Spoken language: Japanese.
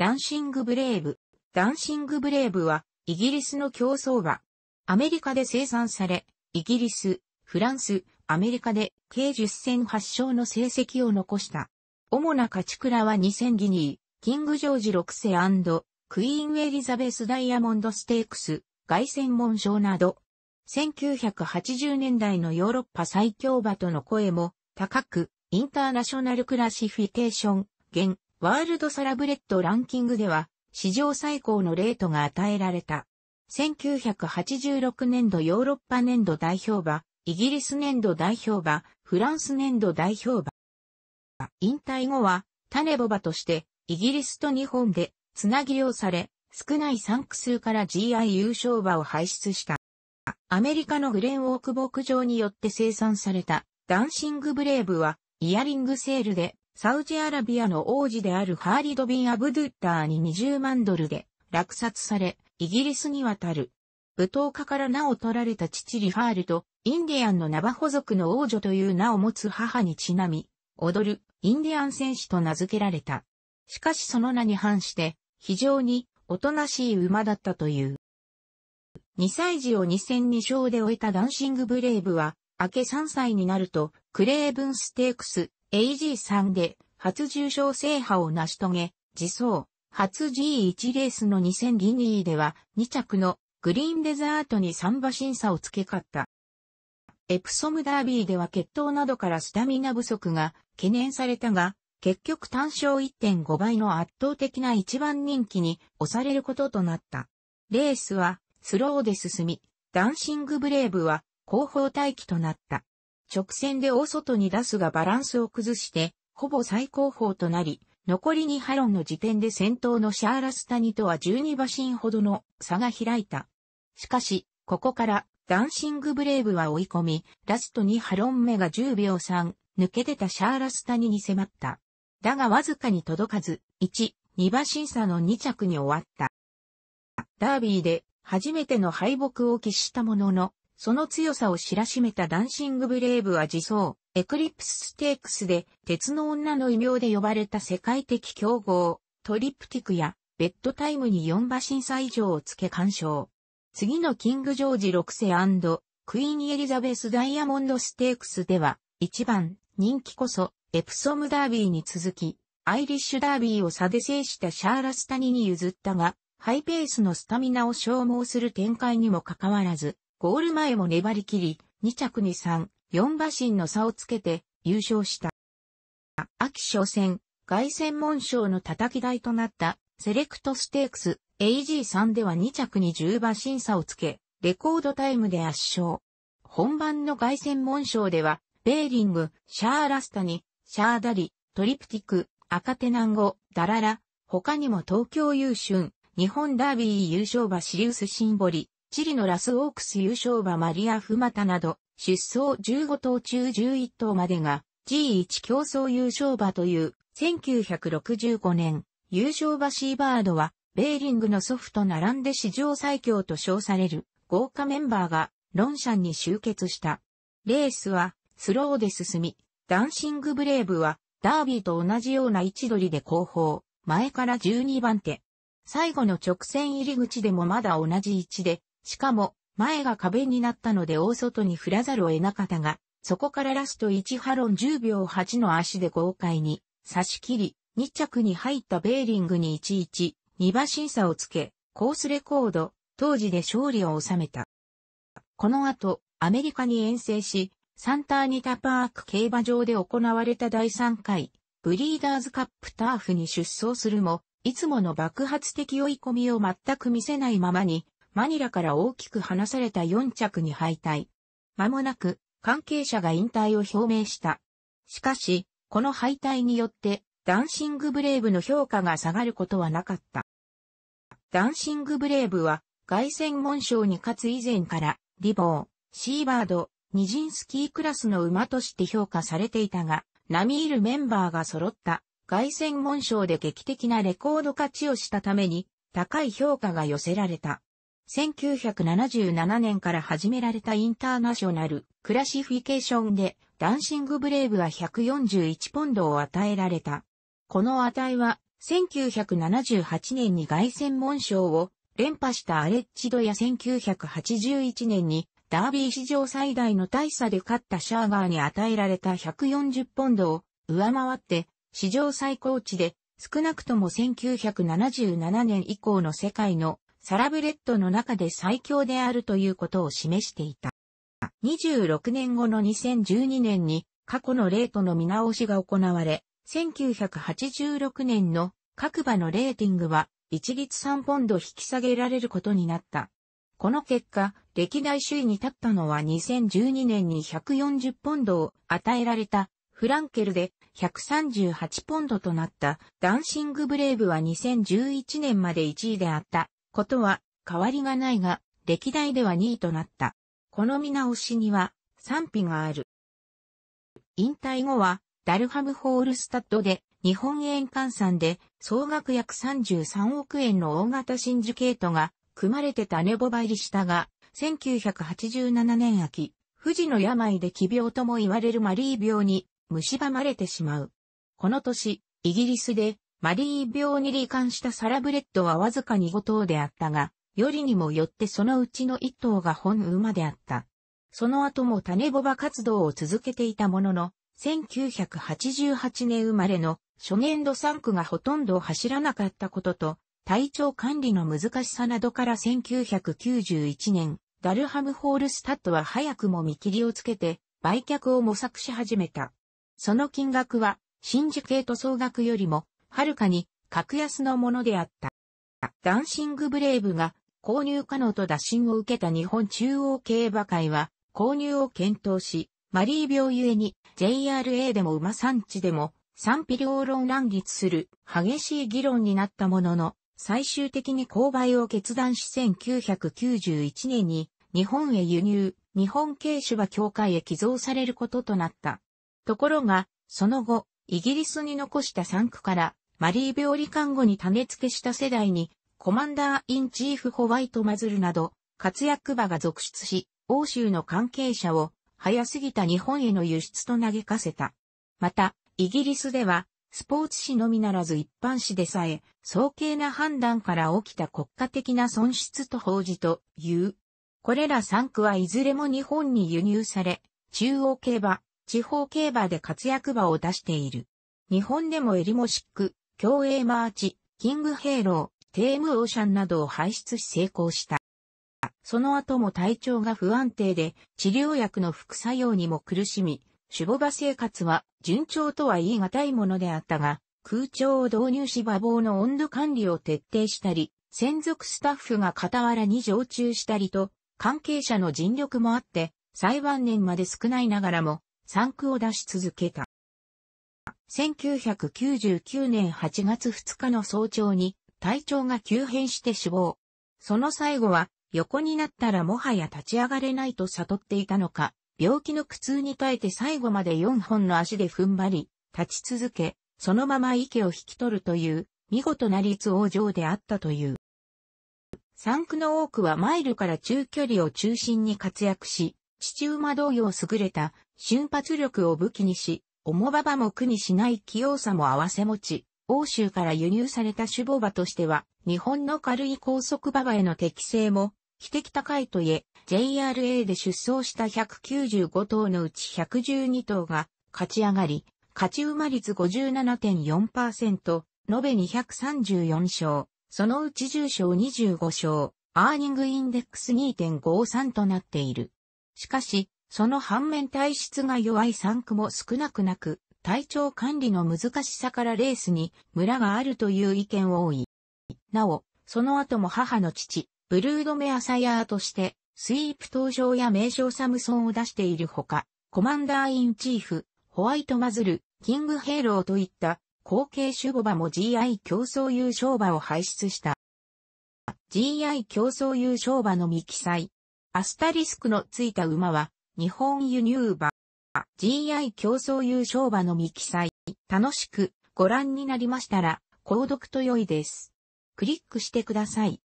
ダンシングブレイブ。ダンシングブレイブは、イギリスの競争馬。アメリカで生産され、イギリス、フランス、アメリカで計10戦発勝の成績を残した。主な勝ち倉は2000ギニー、キングジョージ6世クイーンエリザベスダイヤモンドステークス、凱旋門賞など、1980年代のヨーロッパ最強馬との声も高く、インターナショナルクラシフィケーション、現、ワールドサラブレッドランキングでは、史上最高のレートが与えられた。1986年度ヨーロッパ年度代表馬、イギリス年度代表馬、フランス年度代表馬。引退後は、種ボバとして、イギリスと日本で、つなぎうされ、少ない産区数から GI 優勝馬を輩出した。アメリカのグレンウォーク牧場によって生産された、ダンシングブレイブは、イヤリングセールで、サウジアラビアの王子であるハーリド・ビン・アブドゥッターに20万ドルで落札され、イギリスに渡る。舞踏家から名を取られた父リファールと、インディアンのナバホ族の王女という名を持つ母にちなみ、踊る、インディアン戦士と名付けられた。しかしその名に反して、非常に、おとなしい馬だったという。2歳児を2戦2勝で終えたダンシングブレイブは、明け3歳になると、クレーブンステークス、AG3 で初重賞制覇を成し遂げ、自走、初 G1 レースの2000ギニーでは2着のグリーンデザートに3馬審査を付け勝った。エプソムダービーでは血統などからスタミナ不足が懸念されたが、結局単勝1.5倍の圧倒的な一番人気に押されることとなった。レースはスローで進み、ダンシングブレイブは後方待機となった。直線で大外に出すがバランスを崩して、ほぼ最高峰となり、残り2ハロンの時点で先頭のシャーラスタニとは12馬身ほどの差が開いた。しかし、ここからダンシングブレイブは追い込み、ラスト2ハロン目が10秒3、抜け出たシャーラスタニに迫った。だがわずかに届かず、1、2馬身差の2着に終わった。ダービーで初めての敗北を喫したものの、その強さを知らしめたダンシングブレイブは自走、エクリプスステークスで鉄の女の異名で呼ばれた世界的競合、トリプティクやベッドタイムに4馬身差以上をつけ干渉。次のキング・ジョージ6世クイーン・エリザベス・ダイヤモンド・ステークスでは、1番人気こそ、エプソム・ダービーに続き、アイリッシュ・ダービーを差で制したシャーラスタニに譲ったが、ハイペースのスタミナを消耗する展開にもかかわらず、ゴール前も粘り切り、2着に3、4馬身の差をつけて優勝した。秋商戦、外戦門賞の叩き台となったセレクトステークス AG3 では2着に10馬身差をつけ、レコードタイムで圧勝。本番の外戦門賞では、ベーリング、シャーラスタに、シャーダリ、トリプティク、アカテナンゴ、ダララ、他にも東京優春、日本ダービー優勝馬シリウスシンボリ、チリのラスオークス優勝馬マリア・フマタなど、出走15頭中11頭までが G1 競争優勝馬という1965年優勝馬シーバードはベーリングの祖父と並んで史上最強と称される豪華メンバーがロンシャンに集結した。レースはスローで進み、ダンシングブレイブはダービーと同じような位置取りで後方、前から12番手。最後の直線入り口でもまだ同じ位置でしかも、前が壁になったので大外に振らざるを得なかったが、そこからラスト1ハロン10秒8の足で豪快に差し切り、2着に入ったベーリングに11、2馬審査をつけ、コースレコード、当時で勝利を収めた。この後、アメリカに遠征し、サンターニタパーク競馬場で行われた第3回、ブリーダーズカップターフに出走するも、いつもの爆発的追い込みを全く見せないままに、マニラから大きく離された4着に敗退。間もなく、関係者が引退を表明した。しかし、この敗退によって、ダンシングブレイブの評価が下がることはなかった。ダンシングブレイブは、凱旋門賞に勝つ以前から、リボー、シーバード、ニジンスキークラスの馬として評価されていたが、並みいるメンバーが揃った、凱旋門賞で劇的なレコード勝ちをしたために、高い評価が寄せられた。1977年から始められたインターナショナルクラシフィケーションでダンシングブレイブは141ポンドを与えられた。この値は1978年に外戦門賞を連覇したアレッジドや1981年にダービー史上最大の大差で勝ったシャーガーに与えられた140ポンドを上回って史上最高値で少なくとも1977年以降の世界のサラブレッドの中で最強であるということを示していた。26年後の2012年に過去のレートの見直しが行われ、1986年の各馬のレーティングは一律3ポンド引き下げられることになった。この結果、歴代首位に立ったのは2012年に140ポンドを与えられたフランケルで138ポンドとなったダンシングブレイブは2011年まで1位であったことは変わりがないが、歴代では2位となった。この見直しには賛否がある。引退後は、ダルハムホールスタッドで、日本円換算で総額約33億円の大型シンジケートが組まれてたネボ入りしたが、1987年秋、富士の病で奇病とも言われるマリー病に蝕まれてしまう。この年、イギリスでマリー病に罹患したサラブレッドはわずかに5頭であったが、よりにもよってそのうちの1頭が本馬であった。その後も種ボバ活動を続けていたものの、1988年生まれの初年度3区がほとんど走らなかったことと、体調管理の難しさなどから1991年、ダルハムホールスタッドは早くも見切りをつけて、売却を模索し始めた。その金額は、新ンジと総額よりもはるかに格安のものであった。ダンシングブレイブが購入可能と打診を受けた日本中央競馬会は購入を検討し、マリー病ゆえに JRA でも馬産地でも賛否両論乱立する激しい議論になったものの、最終的に購買を決断し1991年に日本へ輸入、日本軽種馬協会へ寄贈されることとなった。ところが、その後、イギリスに残した産区からマリー病理看護に種付けした世代に、コマンダーインチーフホワイトマズルなど、活躍馬が続出し、欧州の関係者を、早すぎた日本への輸出と嘆かせた。また、イギリスでは、スポーツ紙のみならず一般紙でさえ、早計な判断から起きた国家的な損失と報じという。これら3区はいずれも日本に輸入され、中央競馬、地方競馬で活躍馬を出している。日本でもエリモシック、競泳マーチ、キングヘイロー、テームオーシャンなどを排出し成功した。その後も体調が不安定で、治療薬の副作用にも苦しみ、守護場生活は順調とは言い難いものであったが、空調を導入し馬房の温度管理を徹底したり、専属スタッフが傍らに常駐したりと、関係者の尽力もあって、裁判年まで少ないながらも、産区を出し続けた。1999年8月2日の早朝に体調が急変して死亡。その最後は横になったらもはや立ち上がれないと悟っていたのか、病気の苦痛に耐えて最後まで4本の足で踏ん張り、立ち続け、そのまま息を引き取るという、見事な立往生であったという。三区の多くはマイルから中距離を中心に活躍し、父馬同様優れた瞬発力を武器にし、重馬場も苦にしない器用さも合わせ持ち、欧州から輸入された主母馬としては、日本の軽い高速馬場への適性も、比的高いといえ、JRA で出走した195頭のうち112頭が勝ち上がり、勝ち馬率57.4%、延べ234勝、そのうち重賞25勝、アーニングインデックス2.53となっている。しかし、その反面体質が弱い産区も少なくなく、体調管理の難しさからレースにムラがあるという意見多い。なお、その後も母の父、ブルードメアサヤーとして、スイープ登場や名称サムソンを出しているほか、コマンダーインチーフ、ホワイトマズル、キングヘイローといった後継種母馬も GI 競争優勝馬を輩出した。GI 競争優勝馬の未記載。アスタリスクのついた馬は日本輸入馬、GI 競争優勝馬の未記載、楽しくご覧になりましたら、購読と良いです。クリックしてください。